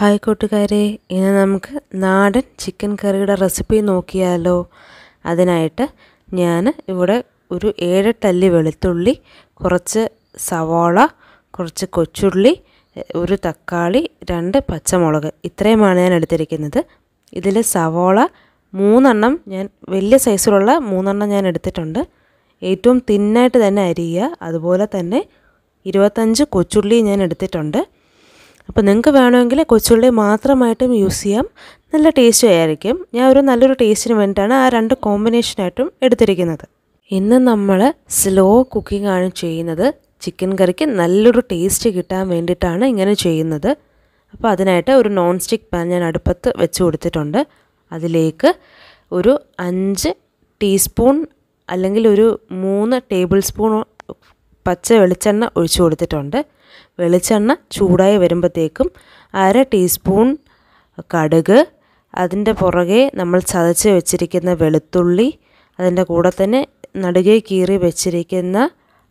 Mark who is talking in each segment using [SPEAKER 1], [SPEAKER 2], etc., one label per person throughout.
[SPEAKER 1] hi കൂട്ടുകാരെ ഇന്ന് നമുക്ക് നാടൻ ചിക്കൻ കറിയുടെ റെസിപ്പി നോക്കിയാലോ അതിനായിട്ട് ഞാൻ ഇവിടെ ഒരു ഏഴെട്ടല്ലി വെളുത്തുള്ളി കുറച്ച് സവാള കുറച്ച് കൊച്ചുള്ളി ഒരു തക്കാളി രണ്ട് പച്ചമുളക് ഇത്രയുമാണ് ഞാൻ എടുത്തിരിക്കുന്നത് ഇതിൽ സവാള മൂന്നെണ്ണം ഞാൻ വലിയ സൈസിലുള്ള മൂന്നെണ്ണം ഞാൻ എടുത്തിട്ടുണ്ട് ഏറ്റവും തിന്നായിട്ട് തന്നെ അരിയുക അതുപോലെ തന്നെ ഇരുപത്തഞ്ച് കൊച്ചുള്ളി ഞാൻ എടുത്തിട്ടുണ്ട് അപ്പോൾ നിങ്ങൾക്ക് വേണമെങ്കിൽ കൊച്ചുള്ളി മാത്രമായിട്ടും യൂസ് ചെയ്യാം നല്ല ടേസ്റ്റ് ആയിരിക്കും ഞാൻ ഒരു നല്ലൊരു ടേസ്റ്റിന് വേണ്ടിയിട്ടാണ് ആ രണ്ട് കോമ്പിനേഷനായിട്ടും എടുത്തിരിക്കുന്നത് ഇന്ന് നമ്മൾ സ്ലോ കുക്കിംഗ് ആണ് ചെയ്യുന്നത് ചിക്കൻ കറിക്ക് നല്ലൊരു ടേസ്റ്റ് കിട്ടാൻ വേണ്ടിയിട്ടാണ് ഇങ്ങനെ ചെയ്യുന്നത് അപ്പോൾ അതിനായിട്ട് ഒരു നോൺ സ്റ്റിക്ക് പാൻ ഞാൻ അടുപ്പത്ത് വെച്ച് കൊടുത്തിട്ടുണ്ട് അതിലേക്ക് ഒരു അഞ്ച് ടീസ്പൂൺ അല്ലെങ്കിൽ ഒരു മൂന്ന് ടേബിൾ സ്പൂൺ പച്ച വെളിച്ചെണ്ണ ഒഴിച്ചു കൊടുത്തിട്ടുണ്ട് വെളിച്ചെണ്ണ ചൂടായി വരുമ്പോഴത്തേക്കും അര ടീസ്പൂൺ കടുക് അതിൻ്റെ പുറകെ നമ്മൾ ചതച്ച് വെച്ചിരിക്കുന്ന വെളുത്തുള്ളി അതിൻ്റെ കൂടെ തന്നെ നടുകെ കീറി വെച്ചിരിക്കുന്ന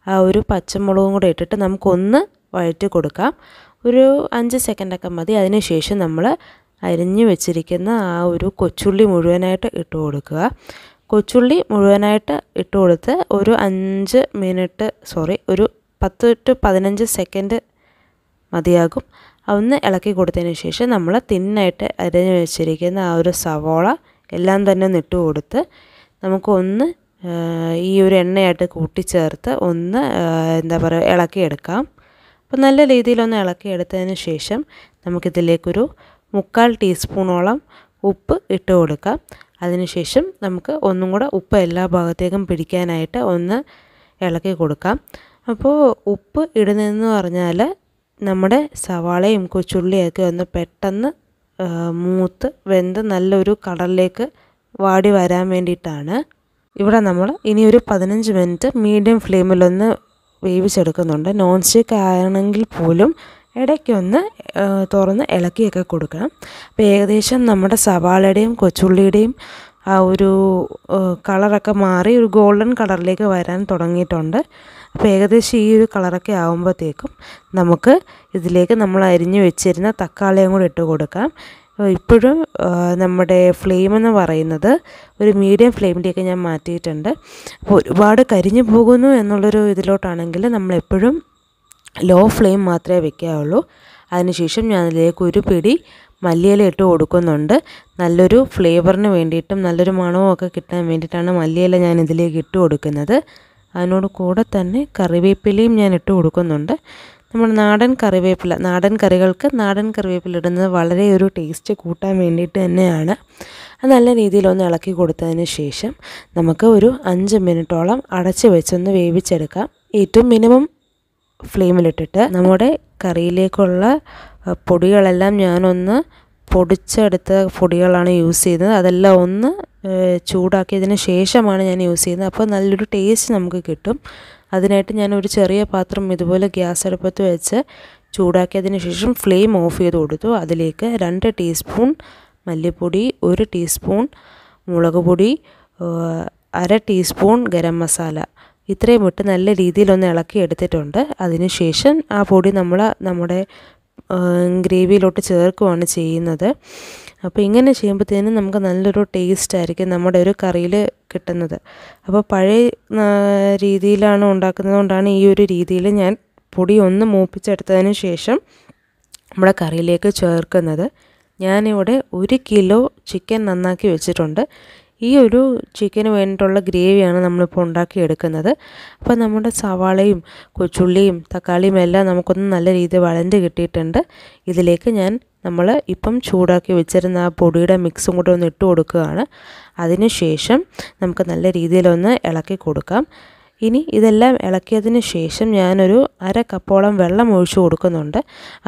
[SPEAKER 1] ആ ഒരു പച്ചമുളകും കൂടെ ഇട്ടിട്ട് നമുക്കൊന്ന് വഴറ്റി കൊടുക്കാം ഒരു അഞ്ച് സെക്കൻഡൊക്കെ മതി അതിനുശേഷം നമ്മൾ അരിഞ്ഞു വെച്ചിരിക്കുന്ന ആ ഒരു കൊച്ചുള്ളി മുഴുവനായിട്ട് ഇട്ട് കൊടുക്കുക കൊച്ചുള്ളി മുഴുവനായിട്ട് ഇട്ട് കൊടുത്ത് ഒരു അഞ്ച് മിനിറ്റ് സോറി ഒരു പത്ത് ടു പതിനഞ്ച് സെക്കൻഡ് മതിയാകും ഒന്ന് ഇളക്കി കൊടുത്തതിന് ശേഷം നമ്മൾ തിന്നായിട്ട് അരിഞ്ഞ് വെച്ചിരിക്കുന്ന ആ ഒരു സവോള എല്ലാം തന്നെ നിട്ട് കൊടുത്ത് നമുക്കൊന്ന് ഈ ഒരു എണ്ണയായിട്ട് കൂട്ടിച്ചേർത്ത് ഒന്ന് എന്താ പറയുക ഇളക്കിയെടുക്കാം അപ്പോൾ നല്ല രീതിയിലൊന്ന് ഇളക്കിയെടുത്തതിന് ശേഷം നമുക്കിതിലേക്കൊരു മുക്കാൽ ടീസ്പൂണോളം ഉപ്പ് ഇട്ട് കൊടുക്കാം അതിനുശേഷം നമുക്ക് ഒന്നും കൂടെ ഉപ്പ് എല്ലാ ഭാഗത്തേക്കും പിടിക്കാനായിട്ട് ഒന്ന് ഇളക്കി കൊടുക്കാം അപ്പോൾ ഉപ്പ് ഇടുന്നതെന്ന് പറഞ്ഞാൽ നമ്മുടെ സവാളയും കൊച്ചുള്ളിയൊക്കെ ഒന്ന് പെട്ടെന്ന് മൂത്ത് വെന്ത് നല്ലൊരു കളറിലേക്ക് വാടി വരാൻ വേണ്ടിയിട്ടാണ് ഇവിടെ നമ്മൾ ഇനി ഒരു പതിനഞ്ച് മിനിറ്റ് മീഡിയം ഫ്ലെയിമിലൊന്ന് വേവിച്ചെടുക്കുന്നുണ്ട് നോൺ സ്റ്റിക്ക് ആണെങ്കിൽ പോലും ഇടയ്ക്കൊന്ന് തുറന്ന് ഇളക്കിയൊക്കെ കൊടുക്കണം അപ്പോൾ ഏകദേശം നമ്മുടെ സവാളയുടെയും കൊച്ചുള്ളിയുടെയും ആ ഒരു കളറൊക്കെ മാറി ഒരു ഗോൾഡൻ കളറിലേക്ക് വരാൻ തുടങ്ങിയിട്ടുണ്ട് അപ്പോൾ ഏകദേശം ഈ ഒരു കളറൊക്കെ ആകുമ്പോഴത്തേക്കും നമുക്ക് ഇതിലേക്ക് നമ്മൾ അരിഞ്ഞു വെച്ചിരുന്ന തക്കാളിയും കൂടി ഇട്ട് കൊടുക്കാം ഇപ്പോഴും നമ്മുടെ ഫ്ലെയിം എന്ന് പറയുന്നത് ഒരു മീഡിയം ഫ്ലെയിമിലേക്ക് ഞാൻ മാറ്റിയിട്ടുണ്ട് അപ്പോൾ ഒരുപാട് കരിഞ്ഞു പോകുന്നു എന്നുള്ളൊരു ഇതിലോട്ടാണെങ്കിൽ നമ്മളെപ്പോഴും ലോ ഫ്ലെയിം മാത്രമേ വെക്കാവുള്ളൂ അതിനുശേഷം ഞാനതിലേക്ക് ഒരു പിടി മല്ലിയില ഇട്ട് കൊടുക്കുന്നുണ്ട് നല്ലൊരു ഫ്ലേവറിന് വേണ്ടിയിട്ടും നല്ലൊരു മണവും ഒക്കെ കിട്ടാൻ വേണ്ടിയിട്ടാണ് മല്ലിയില ഞാൻ ഇതിലേക്ക് ഇട്ട് കൊടുക്കുന്നത് അതിനോട് കൂടെ തന്നെ കറിവേപ്പിലയും ഞാൻ ഇട്ട് കൊടുക്കുന്നുണ്ട് നമ്മൾ നാടൻ കറിവേപ്പില നാടൻ കറികൾക്ക് നാടൻ കറിവേപ്പില ഇടുന്നത് വളരെ ഒരു ടേസ്റ്റ് കൂട്ടാൻ വേണ്ടിയിട്ട് തന്നെയാണ് അത് നല്ല രീതിയിലൊന്ന് ഇളക്കി കൊടുത്തതിന് ശേഷം നമുക്ക് ഒരു അഞ്ച് മിനിറ്റോളം അടച്ച് വെച്ചൊന്ന് വേവിച്ചെടുക്കാം ഏറ്റവും മിനിമം ഫ്ലെയിമിലിട്ടിട്ട് നമ്മുടെ കറിയിലേക്കുള്ള പൊടികളെല്ലാം ഞാനൊന്ന് പൊടിച്ചെടുത്ത പൊടികളാണ് യൂസ് ചെയ്യുന്നത് അതെല്ലാം ഒന്ന് ചൂടാക്കിയതിന് ശേഷമാണ് ഞാൻ യൂസ് ചെയ്യുന്നത് അപ്പോൾ നല്ലൊരു ടേസ്റ്റ് നമുക്ക് കിട്ടും അതിനായിട്ട് ഞാൻ ഒരു ചെറിയ പാത്രം ഇതുപോലെ ഗ്യാസ് അടുപ്പത്ത് വെച്ച് ചൂടാക്കിയതിന് ശേഷം ഫ്ലെയിം ഓഫ് ചെയ്ത് കൊടുത്തു അതിലേക്ക് രണ്ട് ടീസ്പൂൺ മല്ലിപ്പൊടി ഒരു ടീസ്പൂൺ മുളക് പൊടി അര ടീസ്പൂൺ ഗരം മസാല ഇത്രയും ഇട്ട് നല്ല രീതിയിലൊന്ന് ഇളക്കി എടുത്തിട്ടുണ്ട് അതിനുശേഷം ആ പൊടി നമ്മൾ നമ്മുടെ ഗ്രേവിയിലോട്ട് ചേർക്കുകയാണ് ചെയ്യുന്നത് അപ്പോൾ ഇങ്ങനെ ചെയ്യുമ്പോഴത്തേനും നമുക്ക് നല്ലൊരു ടേസ്റ്റ് ആയിരിക്കും നമ്മുടെ ഒരു കറിയിൽ കിട്ടുന്നത് അപ്പോൾ പഴയ രീതിയിലാണ് ഉണ്ടാക്കുന്നത് കൊണ്ടാണ് ഈ ഒരു രീതിയിൽ ഞാൻ പൊടി ഒന്ന് മൂപ്പിച്ചെടുത്തതിന് ശേഷം നമ്മുടെ കറിയിലേക്ക് ചേർക്കുന്നത് ഞാനിവിടെ ഒരു കിലോ ചിക്കൻ നന്നാക്കി വെച്ചിട്ടുണ്ട് ഈ ഒരു ചിക്കന് വേണ്ടിയിട്ടുള്ള ഗ്രേവിയാണ് നമ്മളിപ്പോൾ ഉണ്ടാക്കിയെടുക്കുന്നത് അപ്പോൾ നമ്മുടെ സവാളയും കൊച്ചുള്ളിയും തക്കാളിയും എല്ലാം നമുക്കൊന്ന് നല്ല രീതിയിൽ വഴണ്ട് കിട്ടിയിട്ടുണ്ട് ഇതിലേക്ക് ഞാൻ നമ്മൾ ഇപ്പം ചൂടാക്കി വെച്ചിരുന്ന ആ പൊടിയുടെ മിക്സും കൂടെ ഒന്ന് ഇട്ട് കൊടുക്കുകയാണ് അതിനുശേഷം നമുക്ക് നല്ല രീതിയിലൊന്ന് ഇളക്കി കൊടുക്കാം ഇനി ഇതെല്ലാം ഇളക്കിയതിന് ശേഷം ഞാനൊരു അര കപ്പോളം വെള്ളം ഒഴിച്ച് കൊടുക്കുന്നുണ്ട്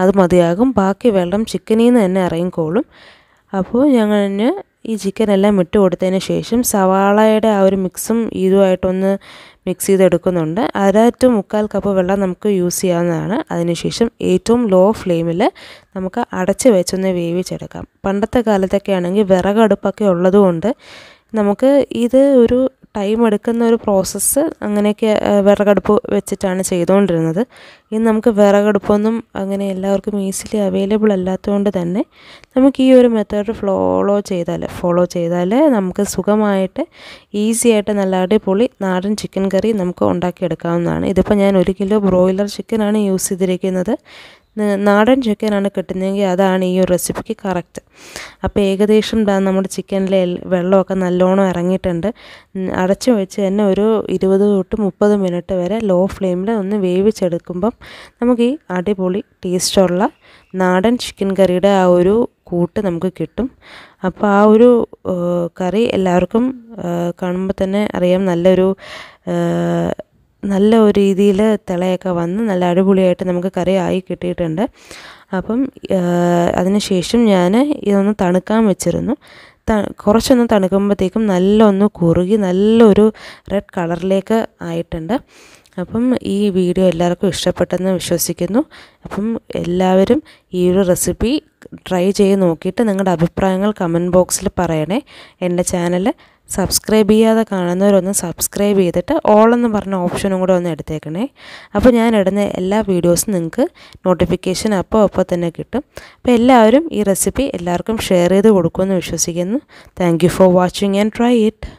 [SPEAKER 1] അത് മതിയാകും ബാക്കി വെള്ളം ചിക്കനിൽ നിന്ന് തന്നെ ഇറങ്ങിക്കോളും അപ്പോൾ ഞങ്ങൾ ഈ ചിക്കൻ എല്ലാം ഇട്ട് കൊടുത്തതിന് ശേഷം സവാളയുടെ ആ ഒരു മിക്സും ഇതുമായിട്ടൊന്ന് മിക്സ് ചെയ്തെടുക്കുന്നുണ്ട് അര ടു മുക്കാൽ കപ്പ് വെള്ളം നമുക്ക് യൂസ് ചെയ്യാവുന്നതാണ് അതിനുശേഷം ഏറ്റവും ലോ ഫ്ലെയിമിൽ നമുക്ക് അടച്ച് വെച്ചൊന്ന് വേവിച്ചെടുക്കാം പണ്ടത്തെ കാലത്തൊക്കെ ആണെങ്കിൽ വിറകടുപ്പൊക്കെ ഉള്ളതുകൊണ്ട് നമുക്ക് ഇത് ഒരു ടൈം എടുക്കുന്ന ഒരു പ്രോസസ്സ് അങ്ങനെയൊക്കെ വിറകടുപ്പ് വെച്ചിട്ടാണ് ചെയ്തുകൊണ്ടിരുന്നത് ഇനി നമുക്ക് വിറകടുപ്പൊന്നും അങ്ങനെ എല്ലാവർക്കും ഈസിലി അവൈലബിൾ അല്ലാത്തതുകൊണ്ട് തന്നെ നമുക്ക് ഈ ഒരു മെത്തേഡ് ഫോളോ ചെയ്താൽ ഫോളോ ചെയ്താൽ നമുക്ക് സുഖമായിട്ട് ഈസി ആയിട്ട് നല്ല അടിപൊളി നാടൻ ചിക്കൻ കറി നമുക്ക് ഉണ്ടാക്കിയെടുക്കാവുന്നതാണ് ഇതിപ്പോൾ ഞാൻ ഒരു കിലോ ബ്രോയിലർ ചിക്കനാണ് യൂസ് ചെയ്തിരിക്കുന്നത് നാടൻ ചിക്കനാണ് കിട്ടുന്നതെങ്കിൽ അതാണ് ഈ ഒരു റെസിപ്പിക്ക് കറക്റ്റ് അപ്പോൾ ഏകദേശം നമ്മുടെ ചിക്കനിലെ വെള്ളമൊക്കെ നല്ലോണം ഇറങ്ങിയിട്ടുണ്ട് അടച്ചു വെച്ച് തന്നെ ഒരു ഇരുപത് തൊട്ട് മുപ്പത് മിനിറ്റ് വരെ ലോ ഫ്ലെയിമിൽ ഒന്ന് വേവിച്ചെടുക്കുമ്പം നമുക്ക് ഈ അടിപൊളി ടേസ്റ്റുള്ള നാടൻ ചിക്കൻ കറിയുടെ ആ ഒരു കൂട്ട് നമുക്ക് കിട്ടും അപ്പോൾ ആ ഒരു കറി എല്ലാവർക്കും കാണുമ്പോൾ തന്നെ അറിയാം നല്ലൊരു നല്ല ഒരു രീതിയിൽ തിളയൊക്കെ വന്ന് നല്ല അടിപൊളിയായിട്ട് നമുക്ക് കറി ആയി കിട്ടിയിട്ടുണ്ട് അപ്പം അതിനുശേഷം ഞാൻ ഇതൊന്ന് തണുക്കാൻ വെച്ചിരുന്നു കുറച്ചൊന്ന് തണുക്കുമ്പോഴത്തേക്കും നല്ലൊന്ന് കുറുകി നല്ലൊരു റെഡ് കളറിലേക്ക് ആയിട്ടുണ്ട് അപ്പം ഈ വീഡിയോ എല്ലാവർക്കും ഇഷ്ടപ്പെട്ടെന്ന് വിശ്വസിക്കുന്നു അപ്പം എല്ലാവരും ഈ ഒരു റെസിപ്പി ട്രൈ ചെയ്ത് നോക്കിയിട്ട് നിങ്ങളുടെ അഭിപ്രായങ്ങൾ കമൻറ്റ് ബോക്സിൽ പറയണേ എൻ്റെ ചാനൽ സബ്സ്ക്രൈബ് ചെയ്യാതെ കാണുന്നവരൊന്ന് സബ്സ്ക്രൈബ് ചെയ്തിട്ട് ഓൾ എന്ന് പറഞ്ഞ ഓപ്ഷനും കൂടെ ഒന്ന് എടുത്തേക്കണേ അപ്പോൾ ഞാൻ ഇടുന്ന എല്ലാ വീഡിയോസും നിങ്ങൾക്ക് നോട്ടിഫിക്കേഷൻ അപ്പോൾ അപ്പോൾ തന്നെ കിട്ടും അപ്പോൾ എല്ലാവരും ഈ റെസിപ്പി എല്ലാവർക്കും ഷെയർ ചെയ്ത് കൊടുക്കുമെന്ന് വിശ്വസിക്കുന്നു thank for watching and try it